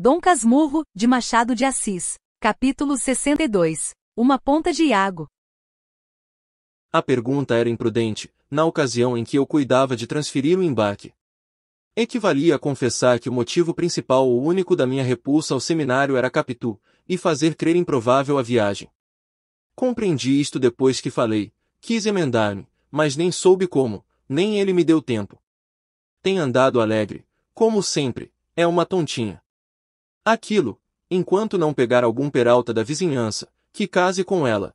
Dom Casmurro, de Machado de Assis. Capítulo 62. Uma ponta de Iago. A pergunta era imprudente, na ocasião em que eu cuidava de transferir o embarque. Equivalia a confessar que o motivo principal ou único da minha repulsa ao seminário era Capitu, e fazer crer improvável a viagem. Compreendi isto depois que falei, quis emendar-me, mas nem soube como, nem ele me deu tempo. Tem andado alegre, como sempre, é uma tontinha aquilo, enquanto não pegar algum peralta da vizinhança, que case com ela.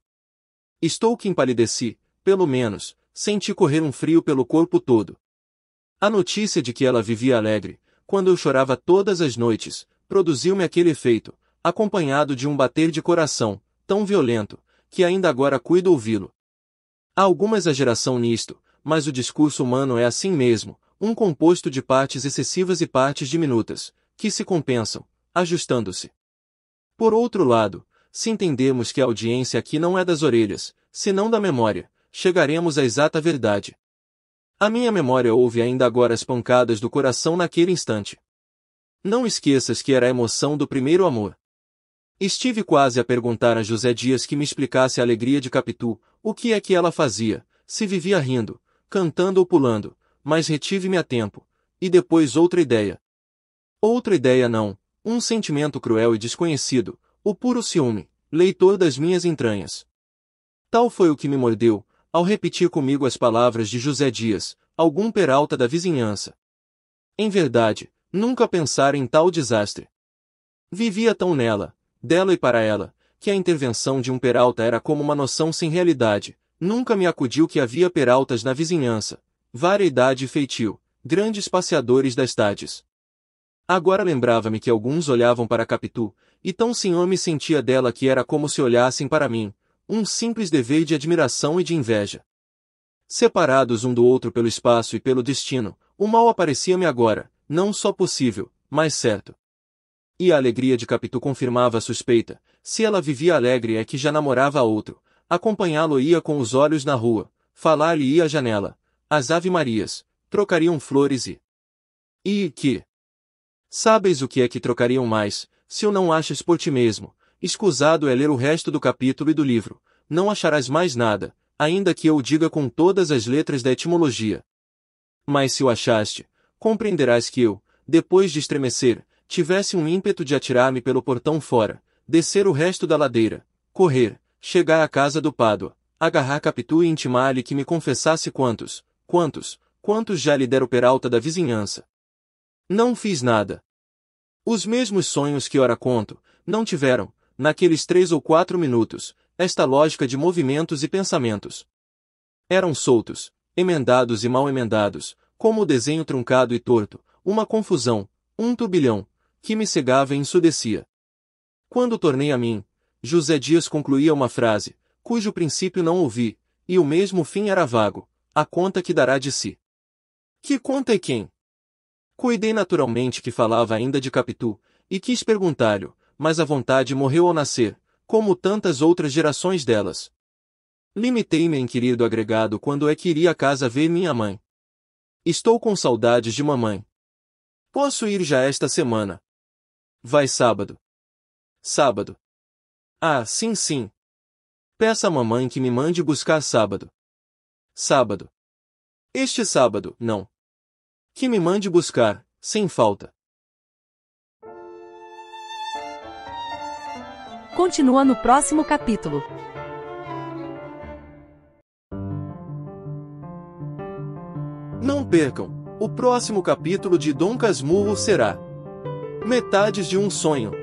Estou que empalideci, pelo menos, senti correr um frio pelo corpo todo. A notícia de que ela vivia alegre, quando eu chorava todas as noites, produziu-me aquele efeito, acompanhado de um bater de coração, tão violento, que ainda agora cuido ouvi-lo. Há alguma exageração nisto, mas o discurso humano é assim mesmo, um composto de partes excessivas e partes diminutas, que se compensam, ajustando-se. Por outro lado, se entendermos que a audiência aqui não é das orelhas, senão da memória, chegaremos à exata verdade. A minha memória ouve ainda agora as pancadas do coração naquele instante. Não esqueças que era a emoção do primeiro amor. Estive quase a perguntar a José Dias que me explicasse a alegria de Capitu, o que é que ela fazia, se vivia rindo, cantando ou pulando, mas retive-me a tempo, e depois outra ideia. Outra ideia não, um sentimento cruel e desconhecido, o puro ciúme, leitor das minhas entranhas. Tal foi o que me mordeu, ao repetir comigo as palavras de José Dias, algum peralta da vizinhança. Em verdade, nunca pensara em tal desastre. Vivia tão nela, dela e para ela, que a intervenção de um peralta era como uma noção sem realidade, nunca me acudiu que havia peraltas na vizinhança, variedade e feitio, grandes passeadores das tardes. Agora lembrava-me que alguns olhavam para Capitu, e tão senhor me sentia dela que era como se olhassem para mim, um simples dever de admiração e de inveja. Separados um do outro pelo espaço e pelo destino, o mal aparecia-me agora, não só possível, mas certo. E a alegria de Capitu confirmava a suspeita, se ela vivia alegre é que já namorava a outro, acompanhá-lo ia com os olhos na rua, falar-lhe ia à janela, as ave-marias, trocariam flores e... E que... Sabeis o que é que trocariam mais, se eu não achas por ti mesmo? Escusado é ler o resto do capítulo e do livro, não acharás mais nada, ainda que eu o diga com todas as letras da etimologia. Mas se o achaste, compreenderás que eu, depois de estremecer, tivesse um ímpeto de atirar-me pelo portão fora, descer o resto da ladeira, correr, chegar à casa do Pádua, agarrar Capitu e intimar-lhe que me confessasse quantos, quantos, quantos já lhe dera o peralta da vizinhança, não fiz nada. Os mesmos sonhos que ora conto, não tiveram, naqueles três ou quatro minutos, esta lógica de movimentos e pensamentos. Eram soltos, emendados e mal emendados, como o desenho truncado e torto, uma confusão, um turbilhão, que me cegava e ensudecia. Quando tornei a mim, José Dias concluía uma frase, cujo princípio não ouvi, e o mesmo fim era vago, a conta que dará de si. Que conta é quem? Cuidei naturalmente que falava ainda de Capitu, e quis perguntar-lhe, mas a vontade morreu ao nascer, como tantas outras gerações delas. Limitei-me a inquirir do agregado quando é que iria a casa ver minha mãe. Estou com saudades de mamãe. Posso ir já esta semana. Vai sábado. Sábado. Ah, sim, sim. Peça à mamãe que me mande buscar sábado. Sábado. Este sábado, não. Que me mande buscar, sem falta. Continua no próximo capítulo. Não percam! O próximo capítulo de Dom Casmurro será Metades de um Sonho.